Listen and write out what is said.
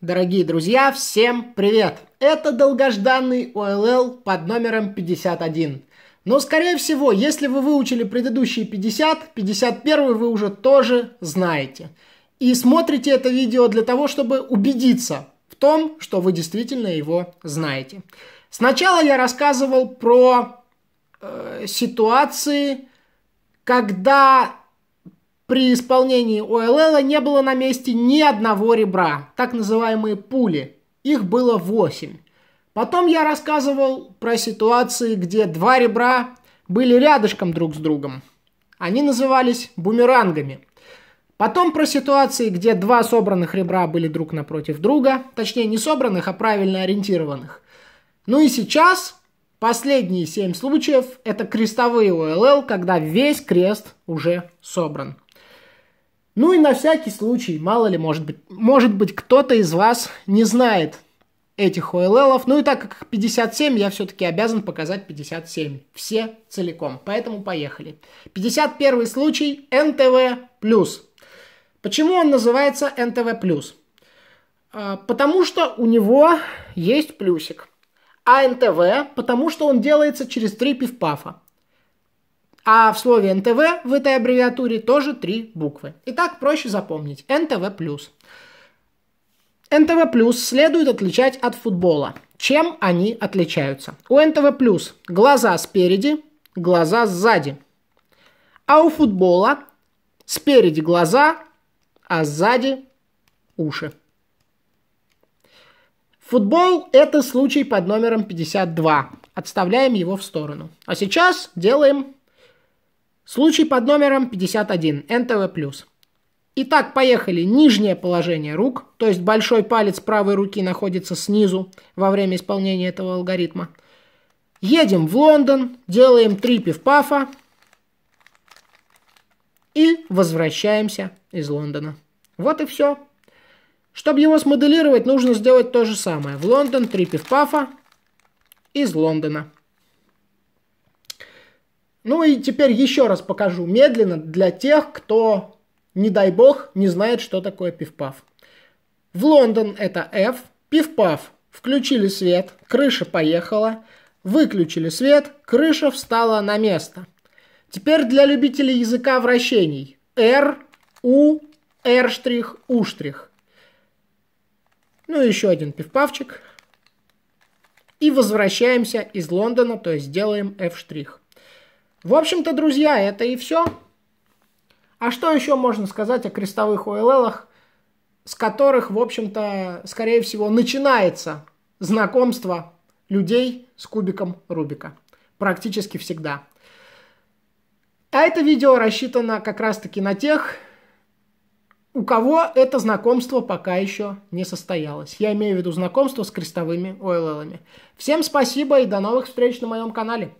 Дорогие друзья, всем привет! Это долгожданный ОЛЛ под номером 51. Но, скорее всего, если вы выучили предыдущие 50, 51 вы уже тоже знаете. И смотрите это видео для того, чтобы убедиться в том, что вы действительно его знаете. Сначала я рассказывал про э, ситуации, когда при исполнении ОЛЛ не было на месте ни одного ребра, так называемые пули. Их было 8. Потом я рассказывал про ситуации, где два ребра были рядышком друг с другом. Они назывались бумерангами. Потом про ситуации, где два собранных ребра были друг напротив друга, точнее не собранных, а правильно ориентированных. Ну и сейчас последние семь случаев – это крестовые ОЛЛ, когда весь крест уже собран. Ну и на всякий случай, мало ли, может быть, может быть кто-то из вас не знает этих ОЛЛов. Ну и так как 57, я все-таки обязан показать 57. Все целиком. Поэтому поехали. 51 случай НТВ+. Почему он называется НТВ+. А, потому что у него есть плюсик. А НТВ, потому что он делается через три пивпафа. А в слове НТВ в этой аббревиатуре тоже три буквы. Итак, проще запомнить. НТВ+. НТВ плюс следует отличать от футбола. Чем они отличаются? У НТВ плюс глаза спереди, глаза сзади. А у футбола спереди глаза, а сзади уши. Футбол – это случай под номером 52. Отставляем его в сторону. А сейчас делаем Случай под номером 51, НТВ+. Итак, поехали. Нижнее положение рук, то есть большой палец правой руки находится снизу во время исполнения этого алгоритма. Едем в Лондон, делаем три пивпафа и возвращаемся из Лондона. Вот и все. Чтобы его смоделировать, нужно сделать то же самое. В Лондон, три пивпафа из Лондона. Ну и теперь еще раз покажу медленно для тех, кто, не дай бог, не знает, что такое пивпав. В Лондон это F, пивпав. Включили свет, крыша поехала, выключили свет, крыша встала на место. Теперь для любителей языка вращений. R, U, R', U'. Ну и еще один пивпавчик. И возвращаемся из Лондона, то есть делаем F'. В общем-то, друзья, это и все. А что еще можно сказать о крестовых ОЛЛах, с которых, в общем-то, скорее всего, начинается знакомство людей с кубиком Рубика. Практически всегда. А это видео рассчитано как раз-таки на тех, у кого это знакомство пока еще не состоялось. Я имею в виду знакомство с крестовыми ОЛЛами. Всем спасибо и до новых встреч на моем канале.